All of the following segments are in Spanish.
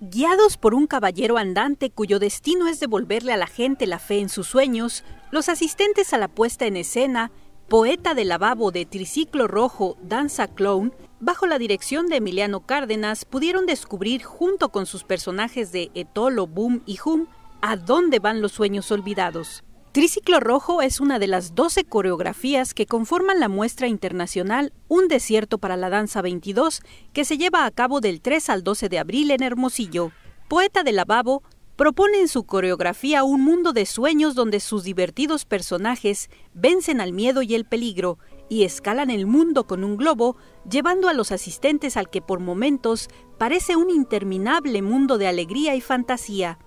Guiados por un caballero andante cuyo destino es devolverle a la gente la fe en sus sueños, los asistentes a la puesta en escena, poeta de lavabo de triciclo rojo, danza clown, bajo la dirección de Emiliano Cárdenas, pudieron descubrir junto con sus personajes de Etolo, Boom y Hum a dónde van los sueños olvidados. Triciclo Rojo es una de las 12 coreografías que conforman la muestra internacional Un Desierto para la Danza 22, que se lleva a cabo del 3 al 12 de abril en Hermosillo. Poeta de Lavabo propone en su coreografía un mundo de sueños donde sus divertidos personajes vencen al miedo y el peligro y escalan el mundo con un globo, llevando a los asistentes al que por momentos parece un interminable mundo de alegría y fantasía.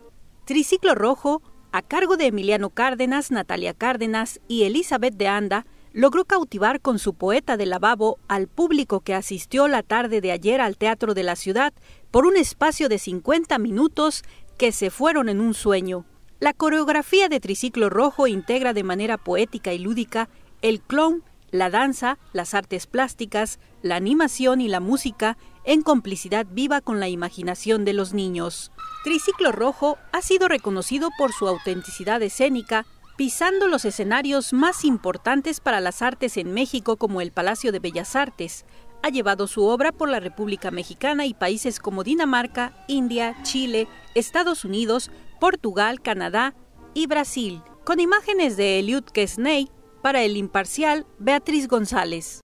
Triciclo Rojo a cargo de Emiliano Cárdenas, Natalia Cárdenas y Elizabeth de Anda, logró cautivar con su poeta de lavabo al público que asistió la tarde de ayer al Teatro de la Ciudad por un espacio de 50 minutos que se fueron en un sueño. La coreografía de Triciclo Rojo integra de manera poética y lúdica el clown la danza, las artes plásticas, la animación y la música en complicidad viva con la imaginación de los niños. Triciclo Rojo ha sido reconocido por su autenticidad escénica, pisando los escenarios más importantes para las artes en México como el Palacio de Bellas Artes. Ha llevado su obra por la República Mexicana y países como Dinamarca, India, Chile, Estados Unidos, Portugal, Canadá y Brasil. Con imágenes de Eliud Kesney, para el imparcial, Beatriz González.